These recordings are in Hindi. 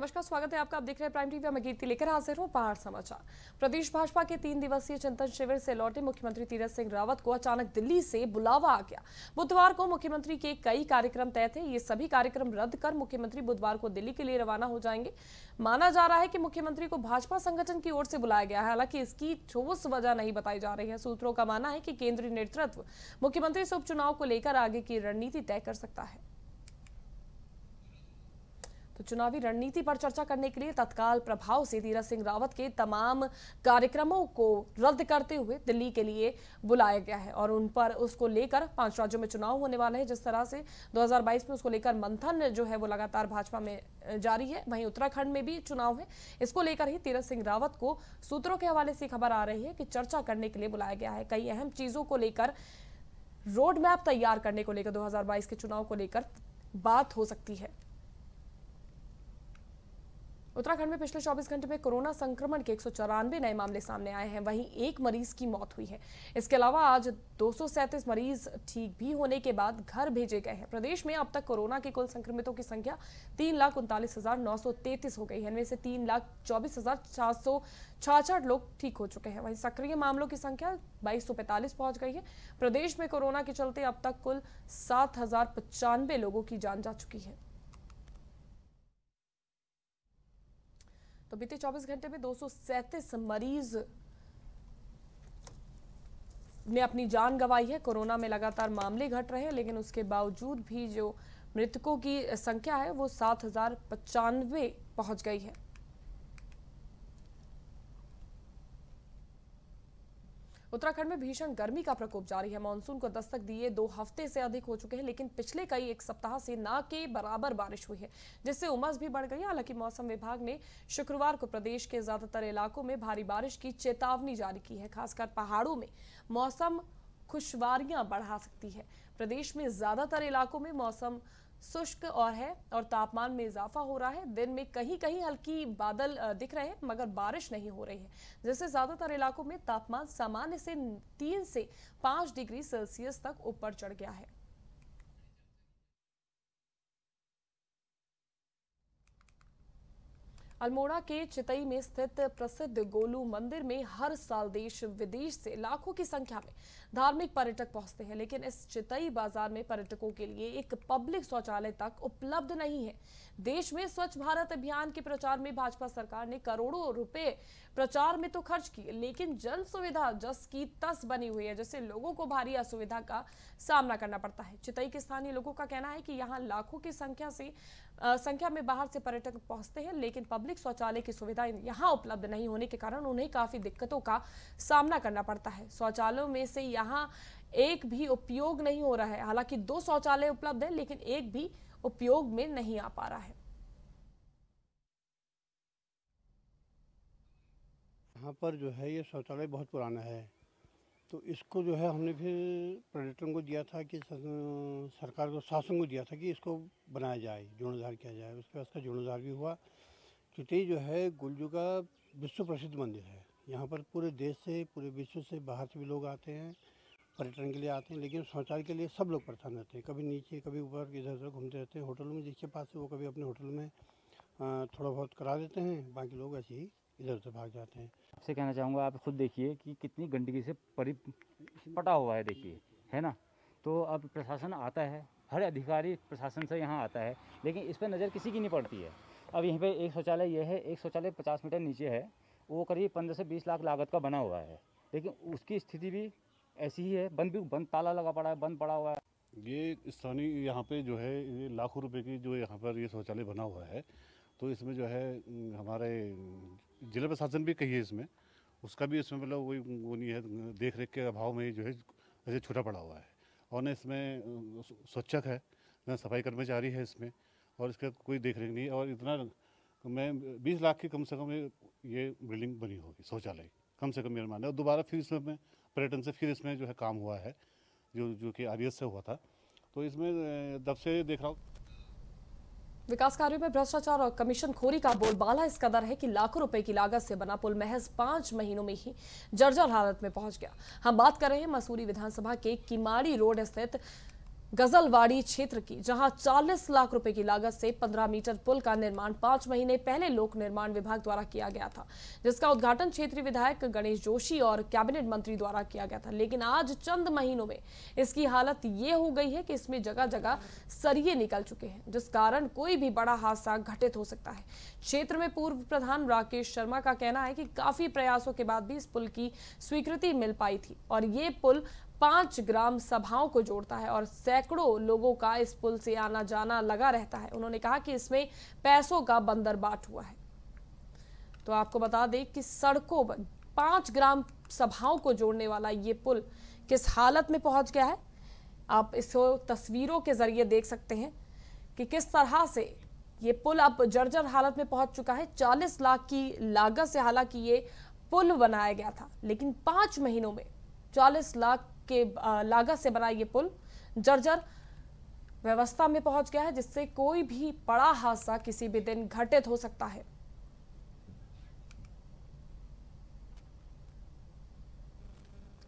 नमस्कार स्वागत है आपका आप देख रहे हैं प्राइम टीवी मैं कीर्ति लेकर हाजिर हूँ पहाड़ समाचार प्रदेश भाजपा के तीन दिवसीय चिंतन शिविर से लौटे मुख्यमंत्री तीरथ सिंह रावत को अचानक दिल्ली से बुलावा आ गया बुधवार को मुख्यमंत्री के कई कार्यक्रम तय थे ये सभी कार्यक्रम रद्द कर मुख्यमंत्री बुधवार को दिल्ली के लिए रवाना हो जाएंगे माना जा रहा है कि मुख्यमंत्री को भाजपा संगठन की ओर से बुलाया गया है हालांकि इसकी ठोस वजह नहीं बताई जा रही है सूत्रों का मानना है की केंद्रीय नेतृत्व मुख्यमंत्री से उपचुनाव को लेकर आगे की रणनीति तय कर सकता है तो चुनावी रणनीति पर चर्चा करने के लिए तत्काल प्रभाव से तीरथ सिंह रावत के तमाम कार्यक्रमों को रद्द करते हुए दिल्ली के लिए बुलाया गया है और उन पर उसको लेकर पांच राज्यों में चुनाव होने वाले हैं जिस तरह से 2022 में उसको लेकर मंथन जो है वो लगातार भाजपा में जारी है वहीं उत्तराखंड में भी चुनाव है इसको लेकर ही तीरथ सिंह रावत को सूत्रों के हवाले से खबर आ रही है कि चर्चा करने के लिए बुलाया गया है कई अहम चीजों को लेकर रोड मैप तैयार करने को लेकर दो के चुनाव को लेकर बात हो सकती है उत्तराखंड में पिछले 24 घंटे में कोरोना संक्रमण के एक नए मामले सामने आए हैं वहीं एक मरीज की मौत हुई है इसके अलावा आज दो मरीज ठीक भी होने के बाद घर भेजे गए हैं प्रदेश में अब तक कोरोना के कुल संक्रमितों की संख्या तीन लाख उनतालीस हजार नौ सौ तैतीस हो गई है इनमें से तीन लाख चौबीस हजार चार सौ छाछठ लोग ठीक हो चुके हैं वहीं सक्रिय मामलों की संख्या बाईस सौ पहुंच गई है प्रदेश में कोरोना के चलते अब तक कुल सात हजार पचानवे लोगों की जान जा चुकी है तो बीते 24 घंटे में दो मरीज ने अपनी जान गंवाई है कोरोना में लगातार मामले घट रहे हैं लेकिन उसके बावजूद भी जो मृतकों की संख्या है वो सात हजार पचानवे पहुंच गई है उत्तराखंड में भीषण गर्मी का प्रकोप जारी है मानसून को दस्तक दिए दो हफ्ते से अधिक हो चुके हैं लेकिन पिछले कई एक सप्ताह से ना के बराबर बारिश हुई है जिससे उमस भी बढ़ गई हालांकि मौसम विभाग ने शुक्रवार को प्रदेश के ज्यादातर इलाकों में भारी बारिश की चेतावनी जारी की है खासकर पहाड़ों में मौसम खुशवारियां बढ़ा सकती है प्रदेश में ज्यादातर इलाकों में मौसम शुष्क और है और तापमान में इजाफा हो रहा है दिन में कहीं कहीं हल्की बादल दिख रहे हैं मगर बारिश नहीं हो रही है जिससे ज्यादातर इलाकों में तापमान सामान्य से तीन से पांच डिग्री सेल्सियस तक ऊपर चढ़ गया है अल्मोड़ा के चितई में स्थित प्रसिद्ध गोलू मंदिर में हर साल देश विदेश से लाखों की संख्या में धार्मिक पर्यटक पहुंचते हैं लेकिन इस चितई बाजार में पर्यटकों के लिए एक पब्लिक शौचालय तक उपलब्ध नहीं है देश में स्वच्छ भारत अभियान के प्रचार में भाजपा सरकार ने करोड़ों रुपए प्रचार में तो खर्च किए लेकिन जन सुविधा जस की तस बनी हुई है जिससे लोगों को भारी असुविधा का सामना करना पड़ता है चितई के स्थानीय लोगों का कहना है कि यहाँ लाखों की संख्या से संख्या में बाहर से पर्यटक पहुंचते हैं लेकिन पब्लिक शौचालय की सुविधा यहाँ उपलब्ध नहीं होने के कारण उन्हें काफी दिक्कतों का सामना करना पड़ता है शौचालयों में से यहाँ एक भी उपयोग नहीं हो रहा है हालांकि दो शौचालय उपलब्ध है लेकिन एक भी उपयोग में नहीं आ पा रहा है यहाँ पर जो है ये शौचालय बहुत पुराना है तो इसको जो है हमने फिर पर्यटन को दिया था कि सरकार को शासन को दिया था कि इसको बनाया जाए जीर्णोद्धार किया जाए उसके बाद इसका जीर्णोद्धार भी हुआ चुटी जो है गुलजू का विश्व प्रसिद्ध मंदिर है यहाँ पर पूरे देश से पूरे विश्व से बाहर से भी लोग आते हैं पर्यटन के लिए आते हैं लेकिन शौचालय के लिए सब लोग परेशान रहते हैं कभी नीचे कभी ऊपर इधर उधर घूमते रहते हैं होटलों में जिसके पास वो कभी अपने होटल में थोड़ा बहुत करा देते हैं बाकी लोग ऐसे ही इधर उधर भाग जाते हैं आपसे कहना चाहूँगा आप खुद देखिए कि कितनी गंदगी से परि पटा हुआ है देखिए है ना तो अब प्रशासन आता है हर अधिकारी प्रशासन से यहाँ आता है लेकिन इस पर नज़र किसी की नहीं पड़ती है अब यहीं पे एक शौचालय ये है एक शौचालय पचास मीटर नीचे है वो करीब पंद्रह से बीस लाख लागत का बना हुआ है लेकिन उसकी स्थिति भी ऐसी ही है बंद भी बंद ताला लगा पड़ा है बंद पड़ा हुआ है ये स्थानीय यहाँ पे जो है ये लाखों रुपए की जो यहाँ पर ये शौचालय बना हुआ है तो इसमें जो है हमारे जिला प्रशासन भी कही है इसमें उसका भी इसमें मतलब वही वो नहीं है देख रेख के अभाव में जो है ऐसे छूटा पड़ा हुआ है और न इसमें स्वच्छक है न सफाई कर्मचारी है इसमें और इसका कोई देख रेख नहीं और इतना तो मैं बीस लाख की कम से कम ये बिल्डिंग बनी होगी शौचालय कम से कम मेरा मानना है दोबारा फिर इसमें पर्यटन से फिर इसमें जो है काम हुआ है जो जो कि आर e से हुआ था तो इसमें दब से देख रहा हूँ विकास कार्यों में भ्रष्टाचार और कमीशन खोरी का बोलबाला इस कदर है कि लाखों रुपए की लागत से बना पुल महज पांच महीनों में ही जर्जर हालत में पहुंच गया हम बात कर रहे हैं मसूरी विधानसभा के किमाड़ी रोड स्थित गजलवाड़ी क्षेत्र की जहां 40 लाख रुपए की लागत से 15 मीटर पुल का निर्माण पांच महीने पहले लोक निर्माण विभाग द्वारा किया गया था जिसका उद्घाटन क्षेत्रीय विधायक गणेश जोशी और कैबिनेट मंत्री द्वारा किया गया था लेकिन आज चंद महीनों में इसकी हालत ये हो गई है कि इसमें जगह जगह सरिये निकल चुके हैं जिस कारण कोई भी बड़ा हादसा घटित हो सकता है क्षेत्र में पूर्व प्रधान राकेश शर्मा का कहना है कि काफी प्रयासों के बाद भी इस पुल की स्वीकृति मिल पाई थी और ये पुल पांच ग्राम सभाओं को जोड़ता है और सैकड़ों लोगों का इस पुल से आना जाना लगा रहता है उन्होंने कहा कि इसमें पैसों का बंदर बाट हुआ है तो आपको बता दें कि सड़कों पर ग्राम सभाओं को जोड़ने वाला ये पुल किस हालत में पहुंच गया है आप इसको तस्वीरों के जरिए देख सकते हैं कि किस तरह से ये पुल अब जर्जर हालत में पहुंच चुका है चालीस लाख की लागत से हालांकि ये पुल बनाया गया था लेकिन पांच महीनों में 40 लाख के लागत से बना ये पुल जर्जर व्यवस्था में पहुंच गया है जिससे कोई भी बड़ा हादसा किसी भी दिन घटित हो सकता है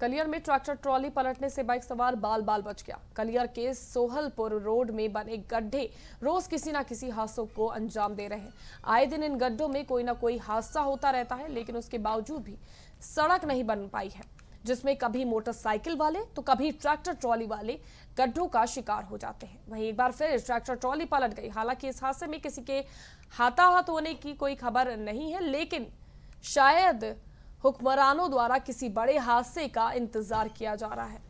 कलियर में ट्रैक्टर ट्रॉली पलटने से बाइक सवार बाल बाल बच गया कलियर के सोहलपुर रोड में बने गड्ढे रोज किसी ना किसी हादसों को अंजाम दे रहे हैं आए दिन इन गड्ढों में कोई ना कोई हादसा होता रहता है लेकिन उसके बावजूद भी सड़क नहीं बन पाई है जिसमें कभी मोटरसाइकिल वाले तो कभी ट्रैक्टर ट्रॉली वाले गड्ढों का शिकार हो जाते हैं वहीं एक बार फिर ट्रैक्टर ट्रॉली पलट गई हालांकि इस हादसे में किसी के हाथाहत होने की कोई खबर नहीं है लेकिन शायद हुक्मरानों द्वारा किसी बड़े हादसे का इंतजार किया जा रहा है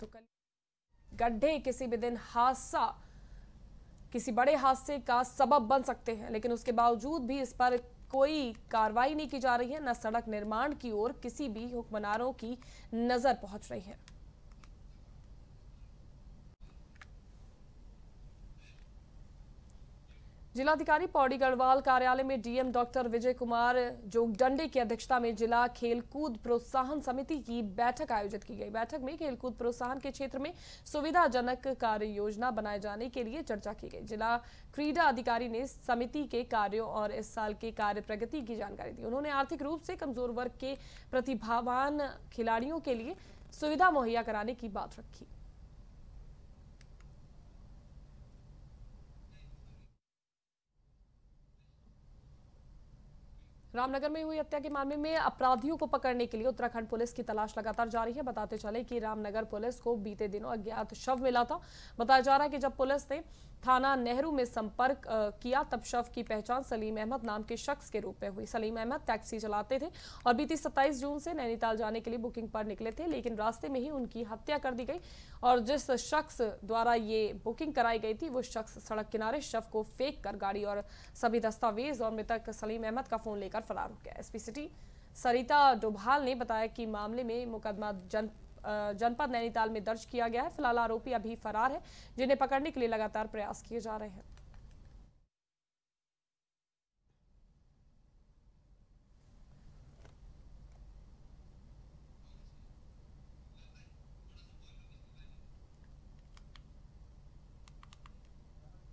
तो गड्ढे किसी भी दिन हादसा किसी बड़े हादसे का सबब बन सकते हैं लेकिन उसके बावजूद भी इस पर कोई कार्रवाई नहीं की जा रही है न सड़क निर्माण की ओर किसी भी हुक्मरानों की नजर पहुंच रही है जिलाधिकारी पौड़ी गढ़वाल कार्यालय में डीएम डॉक्टर विजय कुमार जोगडंडे की अध्यक्षता में जिला खेलकूद प्रोत्साहन समिति की बैठक आयोजित की गई बैठक में खेलकूद प्रोत्साहन के क्षेत्र में सुविधाजनक कार्य योजना बनाए जाने के लिए चर्चा की गई जिला क्रीडा अधिकारी ने समिति के कार्यों और इस साल के कार्य प्रगति की जानकारी दी उन्होंने आर्थिक रूप से कमजोर वर्ग के प्रतिभावान खिलाड़ियों के लिए सुविधा मुहैया कराने की बात रखी रामनगर में हुई हत्या के मामले में अपराधियों को पकड़ने के लिए उत्तराखंड पुलिस की तलाश लगातार जारी है बताते चले कि रामनगर पुलिस को बीते दिनों अज्ञात शव मिला था बताया जा रहा है कि जब पुलिस ने थाना नेहरू में संपर्क किया तब शव की पहचान सलीम अहमद नाम के शख्स के रूप में हुई सलीम अहमद टैक्सी चलाते थे और बीती 27 जून से नैनीताल जाने के लिए बुकिंग पर निकले थे लेकिन रास्ते में ही उनकी हत्या कर दी गई और जिस शख्स द्वारा ये बुकिंग कराई गई थी वो शख्स सड़क किनारे शव को फेंक कर गाड़ी और सभी दस्तावेज और मृतक सलीम अहमद का फोन लेकर फरार हो गया एसपी सिटी सरिता डोभाल ने बताया कि मामले में मुकदमा जन जनपद नैनीताल में दर्ज किया गया है फिलहाल आरोपी अभी फरार है जिन्हें पकड़ने के लिए लगातार प्रयास किए जा रहे हैं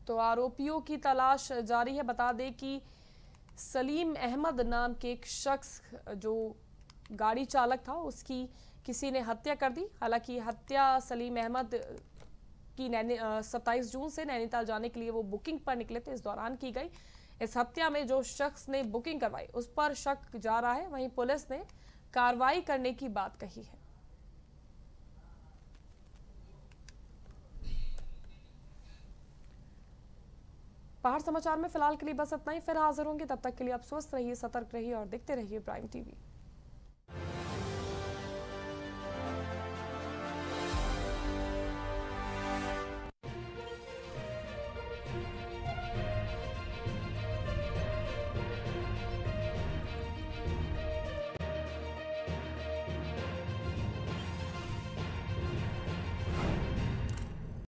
तो आरोपियों की तलाश जारी है बता दें कि सलीम अहमद नाम के एक शख्स जो गाड़ी चालक था उसकी किसी ने हत्या कर दी हालांकि हत्या सलीम अहमद की नैनी सत्ताईस जून से नैनीताल जाने के लिए वो बुकिंग पर निकले थे इस दौरान की गई इस हत्या में जो शख्स ने बुकिंग करवाई उस पर शक जा रहा है वहीं पुलिस ने कार्रवाई करने की बात कही है पहाड़ समाचार में फिलहाल के लिए बस इतना ही फिर हाजिर होंगे तब तक के लिए आप स्वस्थ रहिए सतर्क रहिए और देखते रहिए प्राइम टीवी